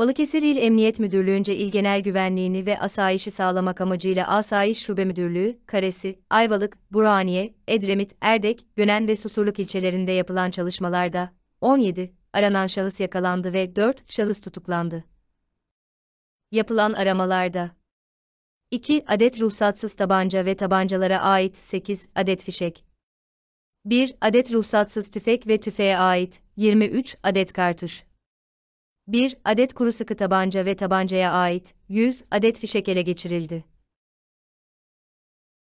Balıkesir İl Emniyet Müdürlüğü'nce il Genel Güvenliğini ve asayişi sağlamak amacıyla Asayiş Şube Müdürlüğü, Karesi, Ayvalık, Burhaniye, Edremit, Erdek, Gönen ve Susurluk ilçelerinde yapılan çalışmalarda 17 aranan şahıs yakalandı ve 4 şahıs tutuklandı. Yapılan aramalarda 2 adet ruhsatsız tabanca ve tabancalara ait 8 adet fişek, 1 adet ruhsatsız tüfek ve tüfeğe ait 23 adet kartuş, 1 adet kuru sıkı tabanca ve tabancaya ait 100 adet fişek ele geçirildi.